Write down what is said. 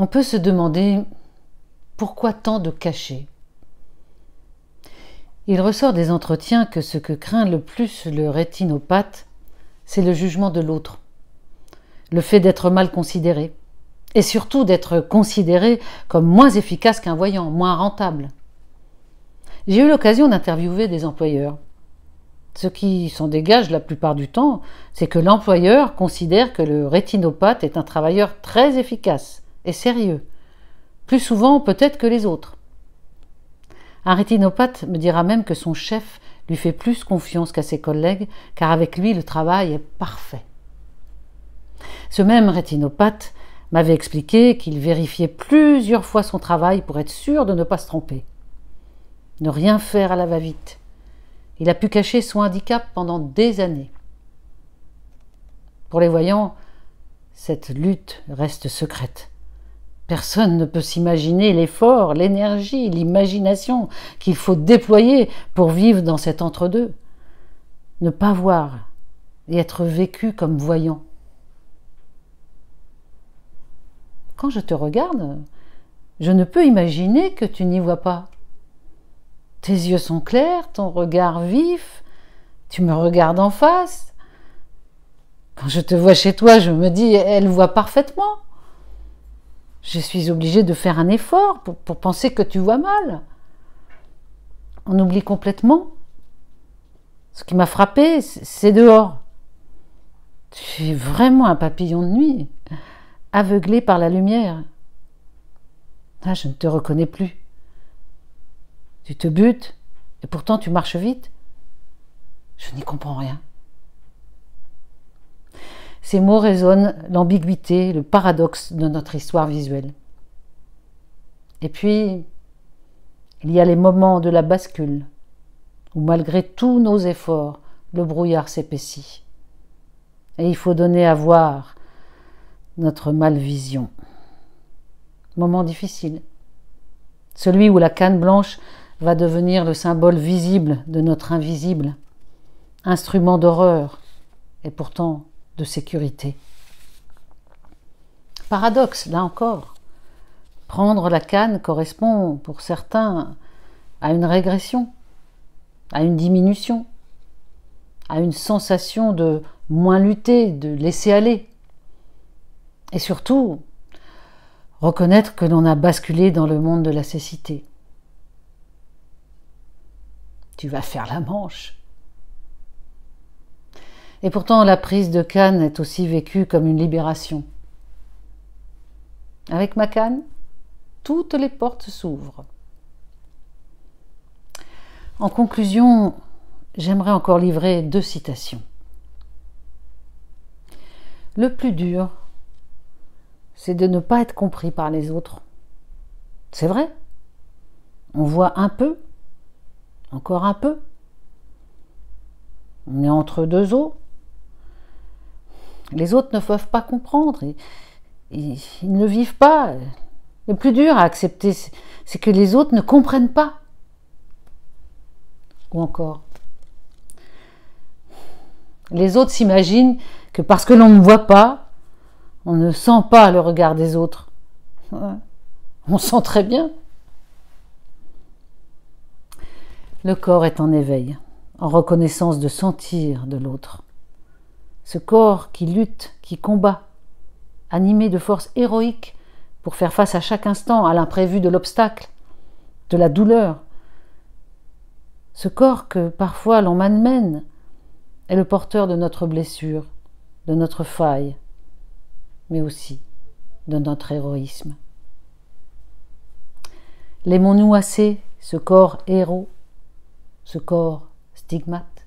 On peut se demander pourquoi tant de cachets Il ressort des entretiens que ce que craint le plus le rétinopathe, c'est le jugement de l'autre, le fait d'être mal considéré, et surtout d'être considéré comme moins efficace qu'un voyant, moins rentable. J'ai eu l'occasion d'interviewer des employeurs. Ce qui s'en dégage la plupart du temps, c'est que l'employeur considère que le rétinopathe est un travailleur très efficace, sérieux, plus souvent peut-être que les autres. Un rétinopathe me dira même que son chef lui fait plus confiance qu'à ses collègues, car avec lui le travail est parfait. Ce même rétinopathe m'avait expliqué qu'il vérifiait plusieurs fois son travail pour être sûr de ne pas se tromper. Ne rien faire à la va-vite. Il a pu cacher son handicap pendant des années. Pour les voyants, cette lutte reste secrète. Personne ne peut s'imaginer l'effort, l'énergie, l'imagination qu'il faut déployer pour vivre dans cet entre-deux. Ne pas voir et être vécu comme voyant. Quand je te regarde, je ne peux imaginer que tu n'y vois pas. Tes yeux sont clairs, ton regard vif, tu me regardes en face. Quand je te vois chez toi, je me dis, elle voit parfaitement. Je suis obligée de faire un effort pour, penser que tu vois mal. On oublie complètement. Ce qui m'a frappé, c'est dehors. Tu es vraiment un papillon de nuit, aveuglé par la lumière. Ah, je ne te reconnais plus. Tu te butes, et pourtant tu marches vite. Je n'y comprends rien. Ces mots résonnent l'ambiguïté, le paradoxe de notre histoire visuelle. Et puis, il y a les moments de la bascule, où malgré tous nos efforts, le brouillard s'épaissit. Et il faut donner à voir notre malvision. Moment difficile. Celui où la canne blanche va devenir le symbole visible de notre invisible, instrument d'horreur, et pourtant de sécurité. Paradoxe, là encore. Prendre la canne correspond pour certains à une régression, à une diminution, à une sensation de moins lutter, de laisser aller. Et surtout, reconnaître que l'on a basculé dans le monde de la cécité. Tu vas faire la manche. Et pourtant, la prise de Cannes est aussi vécue comme une libération. Avec ma canne, toutes les portes s'ouvrent. En conclusion, j'aimerais encore livrer deux citations. Le plus dur, c'est de ne pas être compris par les autres. C'est vrai. On voit un peu, encore un peu. On est entre deux eaux, les autres ne peuvent pas comprendre. ils ne vivent pas. Le plus dur à accepter, c'est que les autres ne comprennent pas. Ou encore, les autres s'imaginent que parce que l'on ne voit pas, on ne sent pas le regard des autres. On sent très bien. Le corps est en éveil, en reconnaissance de sentir de l'autre ce corps qui lutte, qui combat, animé de force héroïque pour faire face à chaque instant à l'imprévu de l'obstacle, de la douleur. Ce corps que parfois l'on manmène est le porteur de notre blessure, de notre faille, mais aussi de notre héroïsme. L'aimons-nous assez, ce corps héros, ce corps stigmate